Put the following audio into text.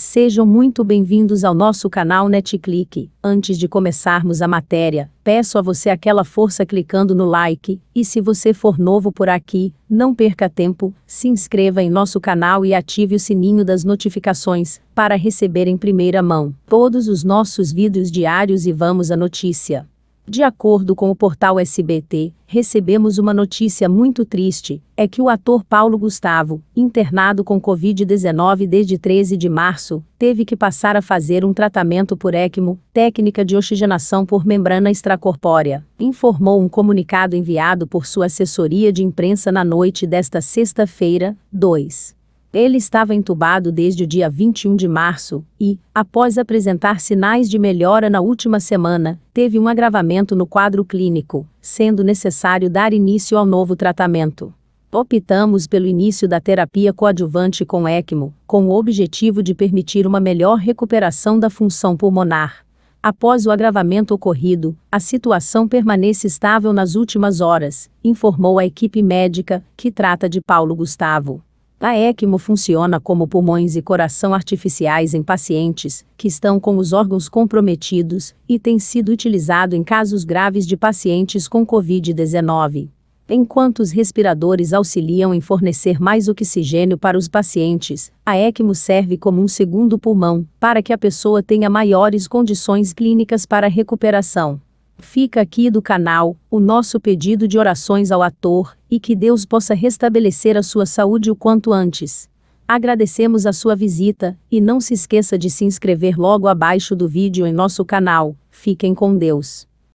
Sejam muito bem-vindos ao nosso canal NetClick. Antes de começarmos a matéria, peço a você aquela força clicando no like, e se você for novo por aqui, não perca tempo, se inscreva em nosso canal e ative o sininho das notificações, para receber em primeira mão todos os nossos vídeos diários e vamos à notícia. De acordo com o portal SBT, recebemos uma notícia muito triste: é que o ator Paulo Gustavo, internado com Covid-19 desde 13 de março, teve que passar a fazer um tratamento por ECMO, técnica de oxigenação por membrana extracorpórea, informou um comunicado enviado por sua assessoria de imprensa na noite desta sexta-feira, 2. Ele estava entubado desde o dia 21 de março e, após apresentar sinais de melhora na última semana, teve um agravamento no quadro clínico, sendo necessário dar início ao novo tratamento optamos pelo início da terapia coadjuvante com ECMO, com o objetivo de permitir uma melhor recuperação da função pulmonar. Após o agravamento ocorrido, a situação permanece estável nas últimas horas, informou a equipe médica, que trata de Paulo Gustavo. A ECMO funciona como pulmões e coração artificiais em pacientes que estão com os órgãos comprometidos e tem sido utilizado em casos graves de pacientes com Covid-19. Enquanto os respiradores auxiliam em fornecer mais oxigênio para os pacientes, a ECMO serve como um segundo pulmão para que a pessoa tenha maiores condições clínicas para recuperação. Fica aqui do canal o nosso pedido de orações ao ator e que Deus possa restabelecer a sua saúde o quanto antes. Agradecemos a sua visita e não se esqueça de se inscrever logo abaixo do vídeo em nosso canal. Fiquem com Deus.